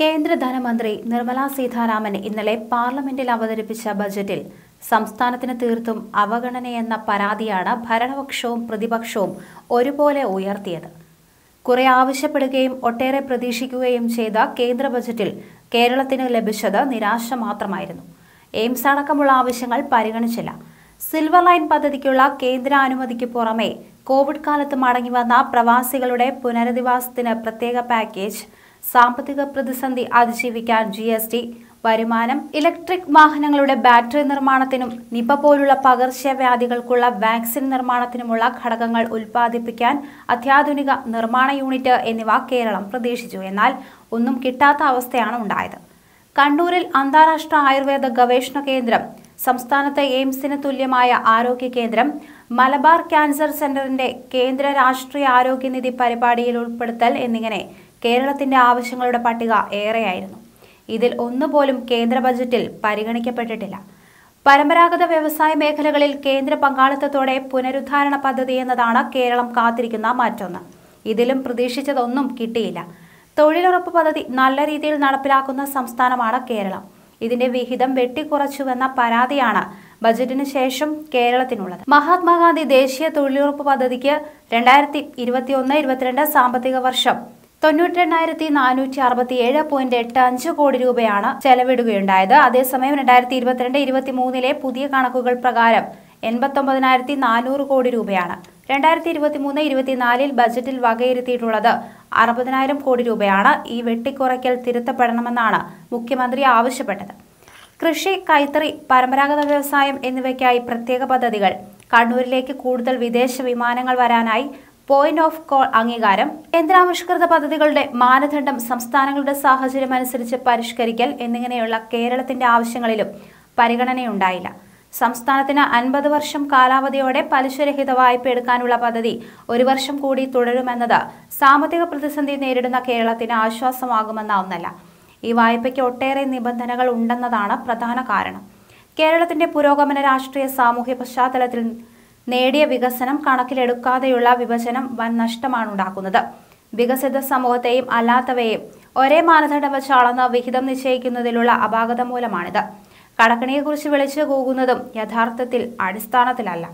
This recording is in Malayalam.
കേന്ദ്ര ധനമന്ത്രി നിർമ്മല സീതാരാമൻ ഇന്നലെ പാർലമെന്റിൽ അവതരിപ്പിച്ച ബജറ്റിൽ സംസ്ഥാനത്തിന് തീർത്തും അവഗണനയെന്ന പരാതിയാണ് ഭരണപക്ഷവും പ്രതിപക്ഷവും ഒരുപോലെ ഉയർത്തിയത് കുറെ ആവശ്യപ്പെടുകയും ഒട്ടേറെ പ്രതീക്ഷിക്കുകയും ചെയ്ത കേന്ദ്ര ബജറ്റിൽ കേരളത്തിന് ലഭിച്ചത് നിരാശ മാത്രമായിരുന്നു എയിംസ് അടക്കമുള്ള ആവശ്യങ്ങൾ പരിഗണിച്ചില്ല സിൽവർ ലൈൻ പദ്ധതിക്കുള്ള കേന്ദ്ര അനുമതിക്ക് പുറമെ കോവിഡ് കാലത്ത് മടങ്ങി വന്ന പ്രവാസികളുടെ പുനരധിവാസത്തിന് പ്രത്യേക പാക്കേജ് സാമ്പത്തിക പ്രതിസന്ധി അതിജീവിക്കാൻ ജി എസ് ടി വരുമാനം ഇലക്ട്രിക് വാഹനങ്ങളുടെ ബാറ്ററി നിർമ്മാണത്തിനും നിപ പോലുള്ള പകർച്ചവ്യാധികൾക്കുള്ള വാക്സിൻ നിർമ്മാണത്തിനുമുള്ള ഘടകങ്ങൾ ഉൽപ്പാദിപ്പിക്കാൻ അത്യാധുനിക നിർമ്മാണ യൂണിറ്റ് എന്നിവ കേരളം പ്രതീക്ഷിച്ചു എന്നാൽ ഒന്നും കിട്ടാത്ത അവസ്ഥയാണ് ഉണ്ടായത് കണ്ണൂരിൽ അന്താരാഷ്ട്ര ആയുർവേദ ഗവേഷണ കേന്ദ്രം സംസ്ഥാനത്തെ എയിംസിന് തുല്യമായ ആരോഗ്യ കേന്ദ്രം മലബാർ ക്യാൻസർ സെന്ററിന്റെ കേന്ദ്ര രാഷ്ട്രീയ ആരോഗ്യനിധി പരിപാടിയിൽ ഉൾപ്പെടുത്തൽ എന്നിങ്ങനെ കേരളത്തിന്റെ ആവശ്യങ്ങളുടെ പട്ടിക ഏറെയായിരുന്നു ഇതിൽ ഒന്നുപോലും കേന്ദ്ര ബജറ്റിൽ പരിഗണിക്കപ്പെട്ടിട്ടില്ല പരമ്പരാഗത വ്യവസായ മേഖലകളിൽ കേന്ദ്ര പങ്കാളിത്തത്തോടെ പുനരുദ്ധാരണ പദ്ധതി എന്നതാണ് കേരളം കാത്തിരിക്കുന്ന മറ്റൊന്ന് ഇതിലും പ്രതീക്ഷിച്ചതൊന്നും കിട്ടിയില്ല തൊഴിലുറപ്പ് പദ്ധതി നല്ല രീതിയിൽ നടപ്പിലാക്കുന്ന സംസ്ഥാനമാണ് കേരളം ഇതിന്റെ വിഹിതം വെട്ടിക്കുറച്ചുവെന്ന പരാതിയാണ് ബജറ്റിന് ശേഷം കേരളത്തിനുള്ളത് മഹാത്മാഗാന്ധി ദേശീയ തൊഴിലുറപ്പ് പദ്ധതിക്ക് രണ്ടായിരത്തി ഇരുപത്തിയൊന്ന് ഇരുപത്തിരണ്ട് സാമ്പത്തിക വർഷം തൊണ്ണൂറ്റെണ്ണായിരത്തി നാനൂറ്റി അറുപത്തി ഏഴ് പോയിന്റ് എട്ട് അഞ്ച് കോടി രൂപയാണ് ചെലവിടുകയുണ്ടായത് അതേസമയം രണ്ടായിരത്തി ഇരുപത്തിരണ്ട് ഇരുപത്തി മൂന്നിലെ പുതിയ കണക്കുകൾ പ്രകാരം എൺപത്തൊമ്പതിനായിരത്തി നാനൂറ് കോടി രൂപയാണ് രണ്ടായിരത്തി ഇരുപത്തി മൂന്ന് ഇരുപത്തിനാലിൽ ബജറ്റിൽ വകയിരുത്തിയിട്ടുള്ളത് അറുപതിനായിരം കോടി രൂപയാണ് ഈ വെട്ടിക്കുറയ്ക്കൽ തിരുത്തപ്പെടണമെന്നാണ് മുഖ്യമന്ത്രി ആവശ്യപ്പെട്ടത് കൃഷി കൈത്തറി പരമ്പരാഗത വ്യവസായം എന്നിവയ്ക്കായി പ്രത്യേക പദ്ധതികൾ കണ്ണൂരിലേക്ക് കൂടുതൽ വിദേശ വിമാനങ്ങൾ വരാനായി പോയിന്റ് ഓഫ് കോൾ അംഗീകാരം യന്ത്രാവിഷ്കൃത പദ്ധതികളുടെ മാനദണ്ഡം സംസ്ഥാനങ്ങളുടെ സാഹചര്യം അനുസരിച്ച് പരിഷ്കരിക്കൽ എന്നിങ്ങനെയുള്ള കേരളത്തിന്റെ ആവശ്യങ്ങളിലും പരിഗണനയുണ്ടായില്ല സംസ്ഥാനത്തിന് അൻപത് വർഷം കാലാവധിയോടെ പലിശരഹിത വായ്പ എടുക്കാനുള്ള പദ്ധതി ഒരു വർഷം കൂടി തുടരുമെന്നത് സാമ്പത്തിക പ്രതിസന്ധി നേരിടുന്ന കേരളത്തിന് ആശ്വാസമാകുമെന്ന ഒന്നല്ല ഈ വായ്പയ്ക്ക് ഒട്ടേറെ നിബന്ധനകൾ ഉണ്ടെന്നതാണ് പ്രധാന കാരണം കേരളത്തിന്റെ പുരോഗമന രാഷ്ട്രീയ സാമൂഹ്യ പശ്ചാത്തലത്തിൽ നേടിയ വികസനം കണക്കിലെടുക്കാതെയുള്ള വിഭജനം വൻ നഷ്ടമാണ് ഉണ്ടാക്കുന്നത് വികസിത സമൂഹത്തെയും അല്ലാത്തവയെയും ഒരേ മാനദണ്ഡം വെച്ചാളെന്ന് വിഹിതം നിശ്ചയിക്കുന്നതിലുള്ള അപാകത മൂലമാണിത് കടക്കണിയെക്കുറിച്ച് വിളിച്ചു പോകുന്നതും യഥാർത്ഥത്തിൽ അടിസ്ഥാനത്തിലല്ല